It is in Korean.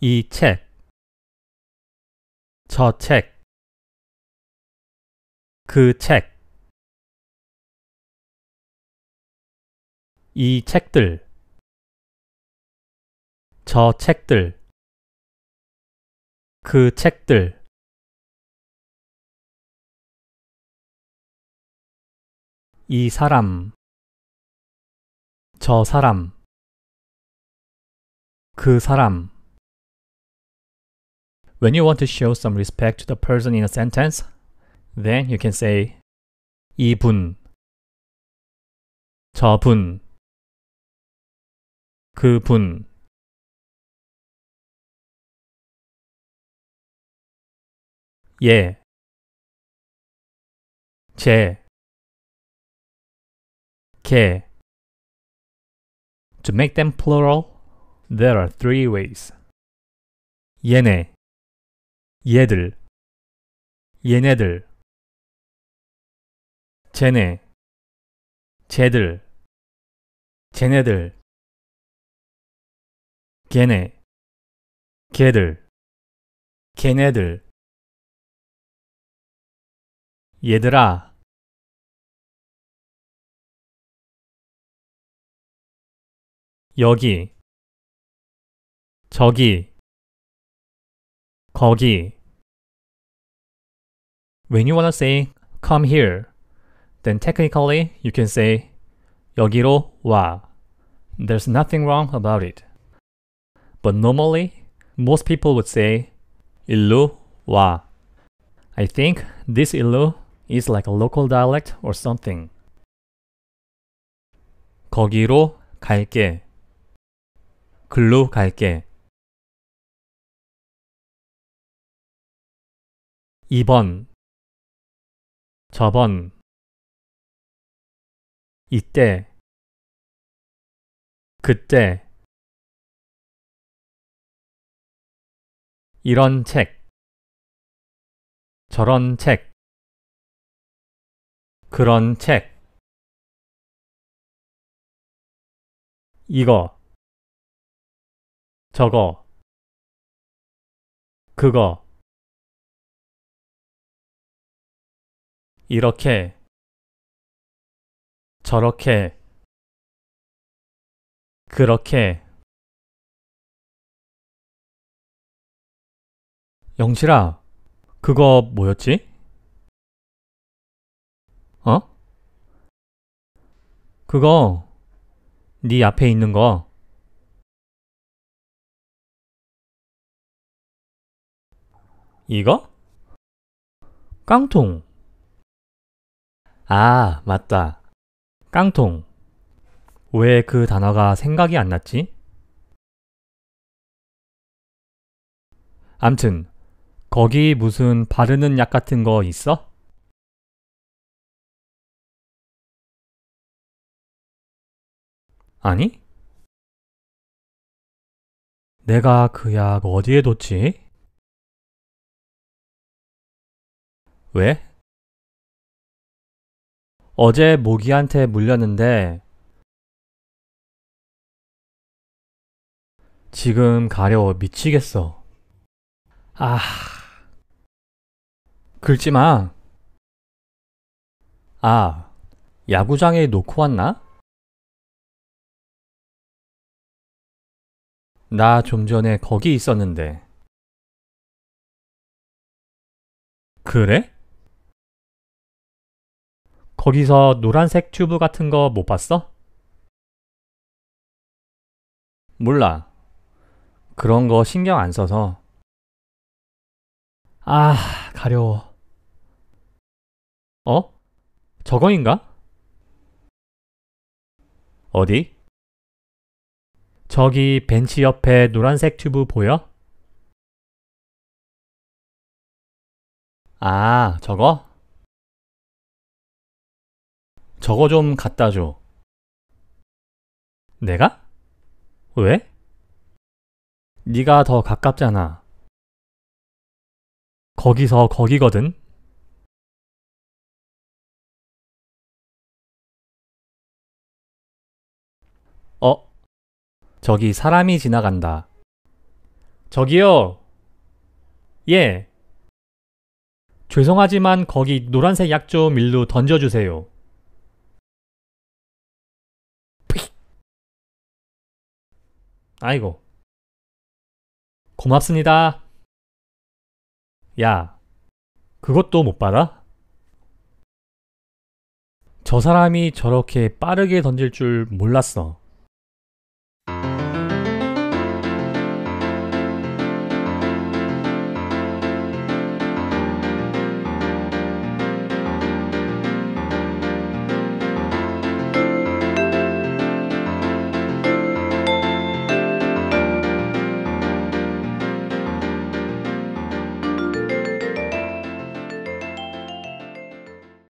이 책, 저 책, 그 책, 이 책들, 저 책들, 그 책들. 이 사람, 저 사람, 그 사람. When you want to show some respect to the person in a sentence, then you can say 이분, 저분, 그분. 예, 제, 걔. To make them plural, there are three ways. 얘네 얘들 얘네들 쟤네 쟤들 쟤네들 걔네 걔들 걔네들 얘들아 여기 저기 거기 When you want to say come here, then technically you can say 여기로 와. There's nothing wrong about it. But normally, most people would say 일로 와. I think this 일로 is like a local dialect or something. 거기로 갈게. 글로 갈게. 2번 저번 이때 그때 이런 책 저런 책 그런 책 이거 저거 그거 이렇게 저렇게 그렇게 영실아, 그거 뭐였지? 어? 그거 네 앞에 있는 거 이거? 깡통 아, 맞다. 깡통. 왜 그 단어가 생각이 안 났지? 암튼, 거기 무슨 바르는 약 같은 거 있어? 아니? 내가 그 약 어디에 뒀지? 왜? 어제 모기한테 물렸는데 지금 가려워 미치겠어. 아. 긁지 마. 아, 야구장에 놓고 왔나? 나 좀 전에 거기 있었는데. 그래? 거기서 노란색 튜브 같은 거 못 봤어? 몰라. 그런 거 신경 안 써서. 아, 가려워. 어? 저거인가? 어디? 저기 벤치 옆에 노란색 튜브 보여? 아, 저거? 저거 좀 갖다 줘. 내가? 왜? 네가 더 가깝잖아. 거기서 거기거든. 어, 저기 사람이 지나간다. 저기요. 예. 죄송하지만 거기 노란색 약좀밀로 던져주세요. 아이고. 고맙습니다. 야, 그것도 못 받아? 저 사람이 저렇게 빠르게 던질 줄 몰랐어.